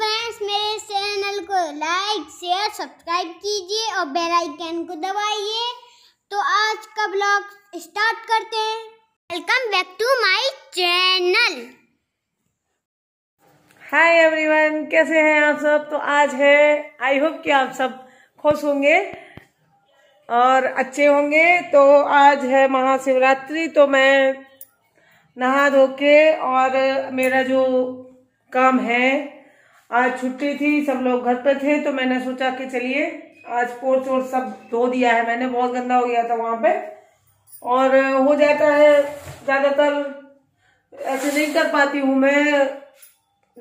Friends मेरे channel को like share subscribe कीजिए और बेल आइकन को दबाइए तो आज का ब्लॉग स्टार्ट करते हैं welcome back to my channel hi everyone कैसे हैं आप सब तो आज है आई होप कि आप सब खुश होंगे और अच्छे होंगे तो आज है महाशिवरात्रि तो मैं नहा धो के और मेरा जो काम है आज छुट्टी थी सब लोग घर पे थे तो मैंने सोचा कि चलिए आज पोर्च और सब धो दिया है मैंने बहुत गंदा हो गया था वहाँ पे और हो जाता है ज़्यादातर ऐसे नहीं कर पाती हूँ मैं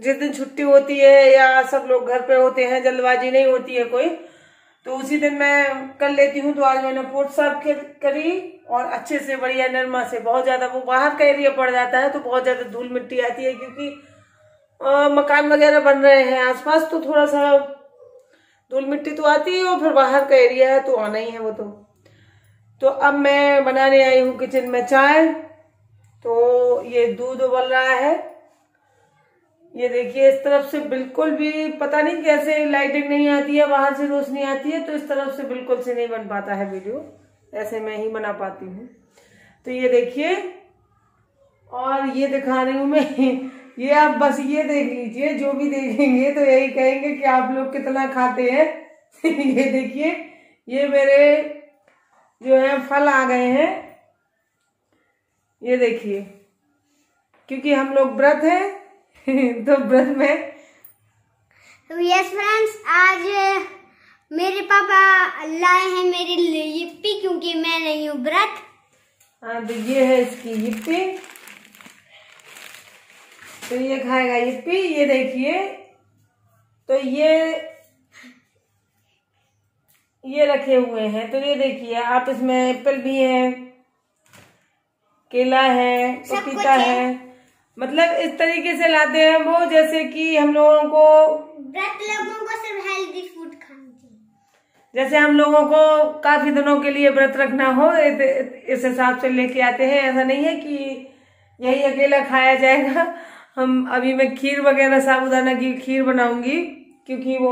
जिस दिन छुट्टी होती है या सब लोग घर पे होते हैं जल्दबाजी नहीं होती है कोई तो उसी दिन मैं कर लेती हूँ तो आज मैंने पोर्ट साफ करी और अच्छे से बढ़िया नरमा से बहुत ज़्यादा वो बाहर का एरिया पड़ जाता है तो बहुत ज़्यादा धूल मिट्टी आती है क्योंकि आ, मकान वगैरह बन रहे हैं आसपास तो थोड़ा सा धूल मिट्टी तो आती है और फिर बाहर का एरिया है तो आना ही है वो तो तो अब मैं बनाने आई हूँ किचन में चाय तो ये दूध उबल रहा है ये देखिए इस तरफ से बिल्कुल भी पता नहीं कैसे लाइटिंग नहीं आती है बाहर से रोशनी आती है तो इस तरफ से बिल्कुल से नहीं बन पाता है वीडियो ऐसे मैं ही बना पाती हूँ तो ये देखिए और ये दिखा रही हूँ मैं ये आप बस ये देख लीजिए जो भी देखेंगे तो यही कहेंगे कि आप लोग कितना खाते हैं ये देखिए ये मेरे जो है फल आ गए हैं ये देखिए क्योंकि हम लोग व्रत हैं तो व्रत में यस तो फ्रेंड्स आज मेरे पापा लाए हैं मेरे लिए क्योंकि मैं नहीं हूँ व्रत हाँ तो ये है इसकी यिप्पी तो ये खाएगा ये पी ये देखिए तो ये ये रखे हुए हैं तो ये देखिए आप इसमें एप्पल भी है केला है पपीता है।, है मतलब इस तरीके से लाते हैं वो जैसे कि हम लोगों को लोगों को सिर्फ हेल्दी फूड जैसे हम लोगों को काफी दिनों के लिए व्रत रखना हो इस हिसाब से लेके आते हैं ऐसा नहीं है कि यही अकेला खाया जाएगा हम अभी मैं खीर वगैरह साबुदाना की खीर बनाऊंगी क्योंकि वो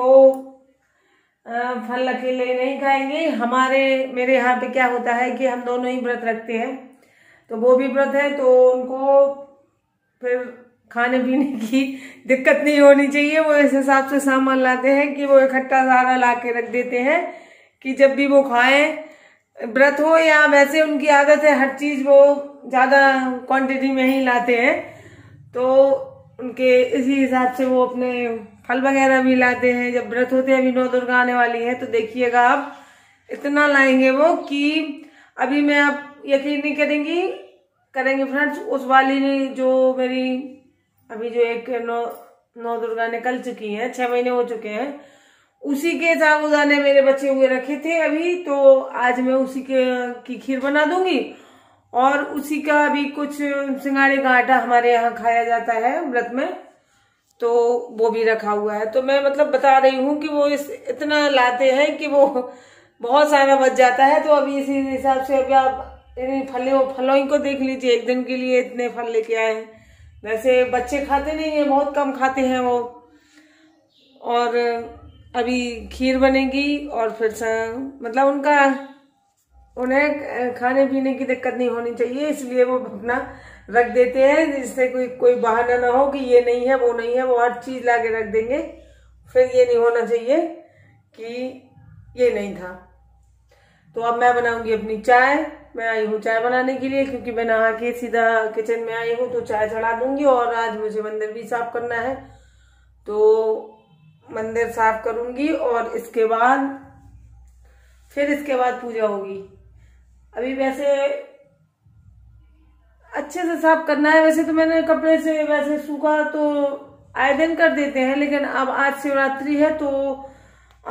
फल अकेले नहीं खाएंगे हमारे मेरे यहाँ पे क्या होता है कि हम दोनों ही व्रत रखते हैं तो वो भी व्रत है तो उनको फिर खाने पीने की दिक्कत नहीं होनी चाहिए वो इस हिसाब से सामान लाते हैं कि वो इकट्ठा सारा ला के रख देते हैं कि जब भी वो खाएं व्रत हो या वैसे उनकी आदत है हर चीज़ वो ज़्यादा क्वांटिटी में ही लाते हैं तो उनके इसी हिसाब से वो अपने फल वगैरह भी लाते हैं जब व्रत होते हैं अभी नौ दुर्गा आने वाली है तो देखिएगा आप इतना लाएंगे वो कि अभी मैं आप यकीन नहीं करेंगी करेंगे फ्रेंड्स उस वाली ने जो मेरी अभी जो एक नौ नौ दुर्गा निकल चुकी है छह महीने हो चुके हैं उसी के साबुदाने मेरे बचे हुए रखे थे अभी तो आज मैं उसी के की खीर बना दूंगी और उसी का अभी कुछ सिंगाड़े का आटा हमारे यहाँ खाया जाता है व्रत में तो वो भी रखा हुआ है तो मैं मतलब बता रही हूँ कि वो इस इतना लाते हैं कि वो बहुत सारा बच जाता है तो अभी इसी हिसाब से अभी आप इन फलों फलों को देख लीजिए एक दिन के लिए इतने फल लेके आए हैं वैसे बच्चे खाते नहीं है बहुत कम खाते हैं वो और अभी खीर बनेगी और फिर मतलब उनका उन्हें खाने पीने की दिक्कत नहीं होनी चाहिए इसलिए वो अपना रख देते हैं जिससे कोई कोई बहाना ना हो कि ये नहीं है वो नहीं है वो हर चीज ला के रख देंगे फिर ये नहीं होना चाहिए कि ये नहीं था तो अब मैं बनाऊंगी अपनी चाय मैं आई हूँ चाय बनाने के लिए क्योंकि मैं नहा के सीधा किचन में आई हूँ तो चाय चढ़ा दूंगी और आज मुझे मंदिर भी साफ करना है तो मंदिर साफ करूंगी और इसके बाद फिर इसके बाद पूजा होगी अभी वैसे अच्छे से साफ करना है वैसे तो मैंने कपड़े से वैसे सूखा तो दिन कर देते हैं लेकिन अब आज शिवरात्रि है तो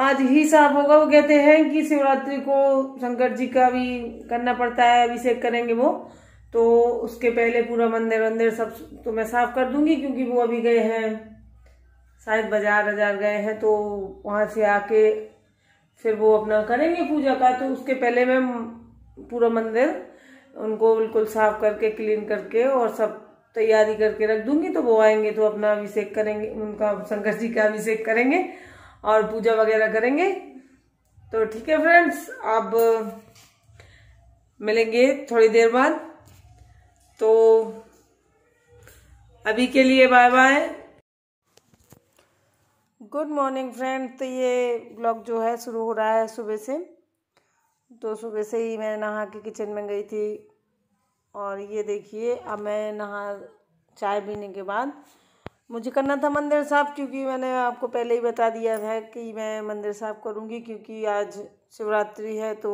आज ही साफ होगा वो कहते हैं कि शिवरात्रि को शंकर जी का भी करना पड़ता है अभिषेक करेंगे वो तो उसके पहले पूरा मंदिर वंदिर सब तो मैं साफ कर दूंगी क्योंकि वो अभी गए हैं शायद बाजार बाजार गए हैं तो वहां से आके फिर वो अपना करेंगे पूजा का तो उसके पहले मैं पूरा मंदिर उनको बिल्कुल साफ करके क्लीन करके और सब तैयारी करके रख दूंगी तो वो आएंगे तो अपना अभिषेक करेंगे उनका शंकर जी का अभिषेक करेंगे और पूजा वगैरह करेंगे तो ठीक है फ्रेंड्स अब मिलेंगे थोड़ी देर बाद तो अभी के लिए bye bye good morning friend तो ये ब्लॉग जो है शुरू हो रहा है सुबह से तो सुबह से ही मैं नहा के किचन में गई थी और ये देखिए अब मैं नहा चाय पीने के बाद मुझे करना था मंदिर साहब क्योंकि मैंने आपको पहले ही बता दिया था कि मैं मंदिर साहब करूँगी क्योंकि आज शिवरात्रि है तो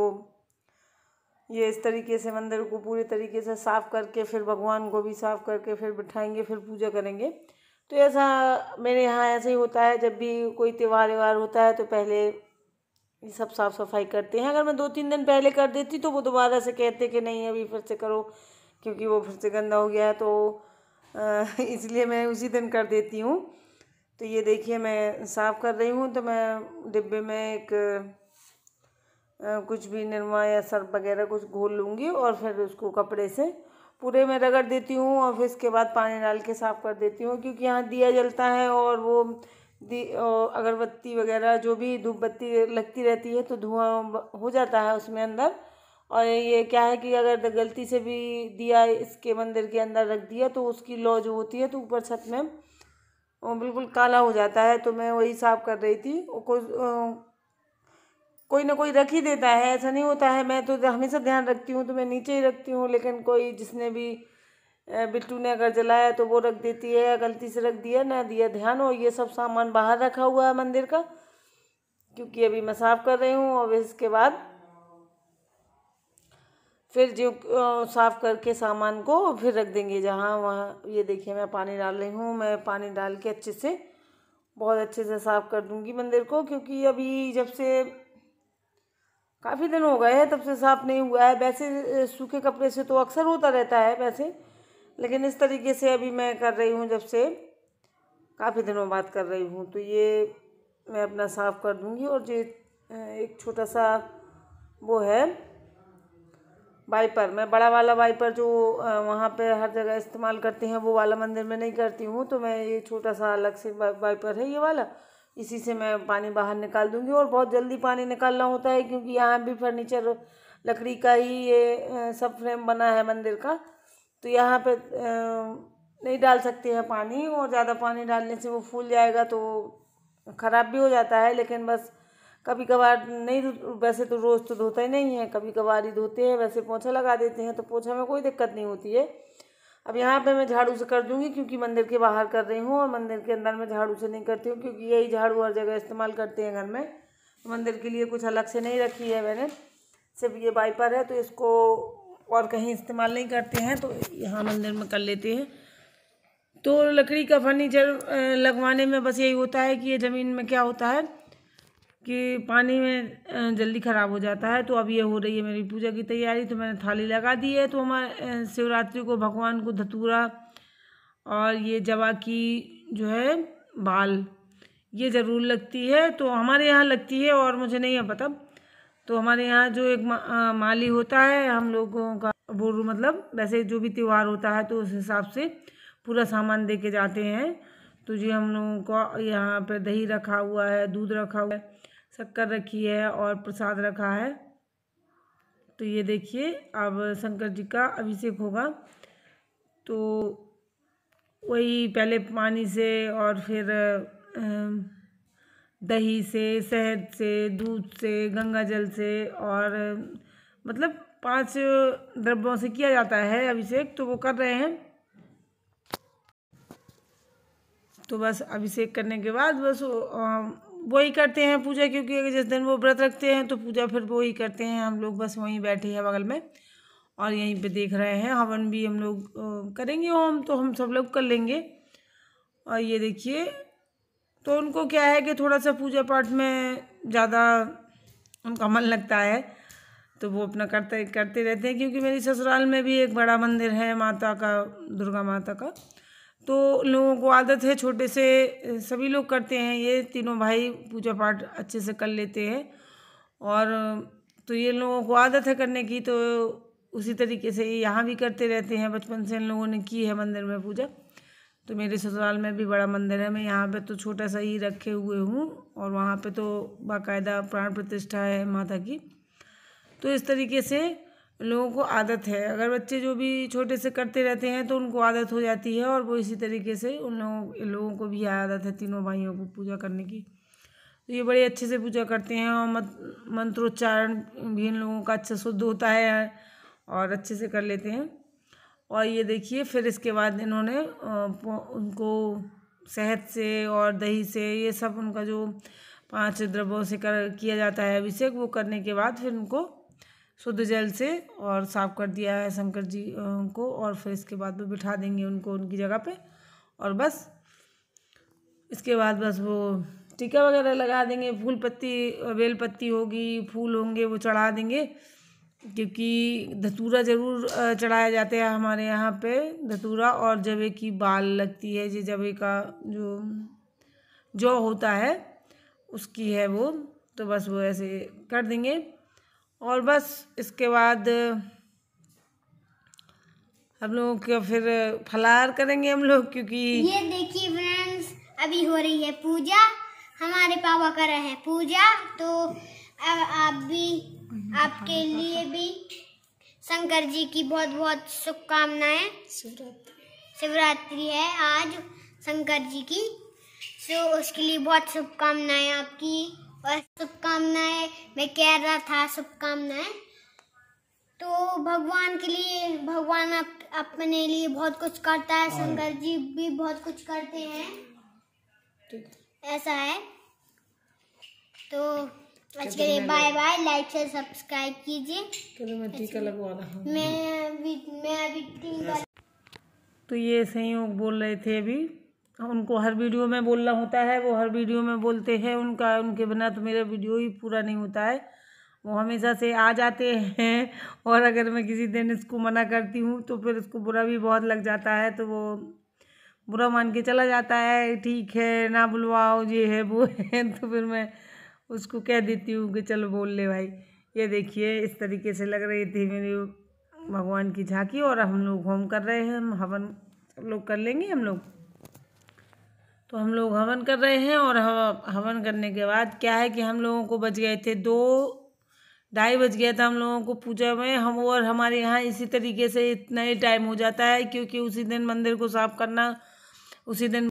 ये इस तरीके से मंदिर को पूरे तरीके से साफ़ करके फिर भगवान को भी साफ़ करके फिर बिठाएंगे फिर पूजा करेंगे तो ऐसा मेरे यहाँ ऐसे ही होता है जब भी कोई त्यौहार व्यवहार होता है तो पहले ये सब साफ़ सफाई करते हैं अगर मैं दो तीन दिन पहले कर देती तो वो दोबारा से कहते कि नहीं अभी फिर से करो क्योंकि वो फिर से गंदा हो गया है तो इसलिए मैं उसी दिन कर देती हूँ तो ये देखिए मैं साफ़ कर रही हूँ तो मैं डिब्बे में एक कुछ भी निरमा या सर्फ वगैरह कुछ घोल लूँगी और फिर उसको कपड़े से पूरे में रगड़ देती हूँ और फिर इसके बाद पानी डाल के साफ़ कर देती हूँ क्योंकि यहाँ दिया जलता है और वो दी अगरबत्ती वगैरह जो भी धूप बत्ती लगती रहती है तो धुआं हो जाता है उसमें अंदर और ये क्या है कि अगर गलती से भी दिया इसके मंदिर के अंदर रख दिया तो उसकी लौ जो होती है तो ऊपर छत में बिल्कुल काला हो जाता है तो मैं वही साफ कर रही थी कोई कोई ना कोई रख ही देता है ऐसा नहीं होता है मैं तो हमेशा ध्यान रखती हूँ तो मैं नीचे ही रखती हूँ लेकिन कोई जिसने भी बिट्टू ने अगर जलाया तो वो रख देती है गलती से रख दिया ना दिया ध्यान और ये सब सामान बाहर रखा हुआ है मंदिर का क्योंकि अभी मैं साफ़ कर रही हूँ और इसके बाद फिर जो साफ़ करके सामान को फिर रख देंगे जहाँ वहाँ ये देखिए मैं पानी डाल रही हूँ मैं पानी डाल के अच्छे से बहुत अच्छे से साफ़ कर दूँगी मंदिर को क्योंकि अभी जब से काफ़ी दिन हो गए हैं तब से साफ़ नहीं हुआ है वैसे सूखे कपड़े से तो अक्सर होता रहता है वैसे लेकिन इस तरीके से अभी मैं कर रही हूँ जब से काफ़ी दिनों बाद कर रही हूँ तो ये मैं अपना साफ़ कर दूँगी और जो एक छोटा सा वो है वाइपर मैं बड़ा वाला वाइपर जो वहाँ पे हर जगह इस्तेमाल करते हैं वो वाला मंदिर में नहीं करती हूँ तो मैं ये छोटा सा अलग से वाइपर है ये वाला इसी से मैं पानी बाहर निकाल दूँगी और बहुत जल्दी पानी निकालना होता है क्योंकि यहाँ भी फर्नीचर लकड़ी का ही ये सब फ्रेम बना है मंदिर का तो यहाँ पे नहीं डाल सकते हैं पानी और ज़्यादा पानी डालने से वो फूल जाएगा तो ख़राब भी हो जाता है लेकिन बस कभी कभार नहीं तो, वैसे तो रोज़ तो धोता ही नहीं है कभी कभार ही धोते हैं वैसे पोछा लगा देते हैं तो पोछा में कोई दिक्कत नहीं होती है अब यहाँ पे मैं झाड़ू से कर दूँगी क्योंकि मंदिर के बाहर कर रही हूँ और मंदिर के अंदर मैं झाड़ू से नहीं करती हूँ क्योंकि यही झाड़ू हर जगह इस्तेमाल करते हैं घर में मंदिर के लिए कुछ अलग से नहीं रखी है मैंने सिर्फ ये वाइपर है तो इसको और कहीं इस्तेमाल नहीं करते हैं तो यहाँ मंदिर में कर लेते हैं तो लकड़ी का फर्नीचर लगवाने में बस यही होता है कि ये ज़मीन में क्या होता है कि पानी में जल्दी ख़राब हो जाता है तो अब ये हो रही है मेरी पूजा की तैयारी तो मैंने थाली लगा दी है तो हमारे शिवरात्रि को भगवान को धतूरा और ये जवा की जो है बाल ये ज़रूर लगती है तो हमारे यहाँ लगती है और मुझे नहीं है पता तो हमारे यहाँ जो एक माली होता है हम लोगों का वो मतलब वैसे जो भी त्यौहार होता है तो उस हिसाब से पूरा सामान दे के जाते हैं तो जी हम लोगों को यहाँ पर दही रखा हुआ है दूध रखा हुआ है शक्कर रखी है और प्रसाद रखा है तो ये देखिए अब शंकर जी का अभिषेक होगा तो वही पहले पानी से और फिर आ, दही से शहद से दूध से गंगा जल से और मतलब पांच द्रव्यों से किया जाता है अभिषेक तो वो कर रहे हैं तो बस अभिषेक करने के बाद बस वही करते हैं पूजा क्योंकि जिस दिन वो व्रत रखते हैं तो पूजा फिर वही करते हैं हम लोग बस वहीं बैठे हैं बगल में और यहीं पे देख रहे हैं हवन भी हम लोग करेंगे होम तो हम सब लोग कर लेंगे और ये देखिए तो उनको क्या है कि थोड़ा सा पूजा पाठ में ज़्यादा उनका मन लगता है तो वो अपना करते करते रहते हैं क्योंकि मेरी ससुराल में भी एक बड़ा मंदिर है माता का दुर्गा माता का तो लोगों को आदत है छोटे से सभी लोग करते हैं ये तीनों भाई पूजा पाठ अच्छे से कर लेते हैं और तो ये लोगों को आदत है करने की तो उसी तरीके से यहाँ भी करते रहते हैं बचपन से इन लोगों ने की है मंदिर में पूजा तो मेरे ससुराल में भी बड़ा मंदिर है मैं यहाँ पे तो छोटा सा ही रखे हुए हूँ और वहाँ पे तो बाकायदा प्राण प्रतिष्ठा है माता की तो इस तरीके से लोगों को आदत है अगर बच्चे जो भी छोटे से करते रहते हैं तो उनको आदत हो जाती है और वो इसी तरीके से उन लोगों लोगों को भी आदत है तीनों भाइयों को पूजा करने की तो ये बड़े अच्छे से पूजा करते हैं और मत मंत्रोच्चारण भी इन लोगों का अच्छा शुद्ध होता है और अच्छे से कर लेते हैं और ये देखिए फिर इसके बाद इन्होंने उनको शहद से और दही से ये सब उनका जो पांच द्रव्यों से कर किया जाता है अभिषेक वो करने के बाद फिर उनको शुद्ध जल से और साफ कर दिया है शंकर जी को और फिर इसके बाद वो बिठा देंगे उनको उनकी जगह पे और बस इसके बाद बस वो टीका वगैरह लगा देंगे फूल पत्ती बेल पत्ती होगी फूल होंगे वो चढ़ा देंगे क्योंकि धतूरा ज़रूर चढ़ाया जाता है हमारे यहाँ पे धतूरा और जवे की बाल लगती है ये जवे का जो जौ होता है उसकी है वो तो बस वो ऐसे कर देंगे और बस इसके बाद हम लोगों का फिर फलाहार करेंगे हम लोग क्योंकि ये देखिए फ्रेंड्स अभी हो रही है पूजा हमारे पापा कर रहे हैं पूजा तो अब आप भी Mm-hmm. आपके लिए भी शंकर जी की बहुत बहुत शुभकामनाएं शिवरात्रि है आज शंकर जी की सो उसके लिए बहुत शुभकामनाएं आपकी और शुभकामनाएं मैं कह रहा था शुभकामनाएं तो भगवान के लिए भगवान अप, अपने लिए बहुत कुछ करता है शंकर जी भी बहुत कुछ करते हैं ऐसा है तो आज के लिए बाय बाय लाइक से सब्सक्राइब कीजिए चलो तो मैं टीका लगवा रहा हूँ मैं अभी मैं अभी टीका तो ये संयोग बोल रहे थे अभी उनको हर वीडियो में बोलना होता है वो हर वीडियो में बोलते हैं उनका उनके बिना तो मेरा वीडियो ही पूरा नहीं होता है वो हमेशा से आ जाते हैं और अगर मैं किसी दिन इसको मना करती हूँ तो फिर इसको बुरा भी बहुत लग जाता है तो वो बुरा मान के चला जाता है ठीक है ना बुलवाओ ये है वो है तो फिर मैं उसको कह देती हूँ कि चलो बोल ले भाई ये देखिए इस तरीके से लग रही थी मेरी भगवान की झांकी और हम लोग होम कर रहे हैं हम हवन हम लोग कर लेंगे हम लोग तो हम लोग हवन कर रहे हैं और हवन करने के बाद क्या है कि हम लोगों को बच गए थे दो ढाई बज गया था हम लोगों को पूजा में हम और हमारे यहाँ इसी तरीके से इतना ही टाइम हो जाता है क्योंकि उसी दिन मंदिर को साफ करना उसी दिन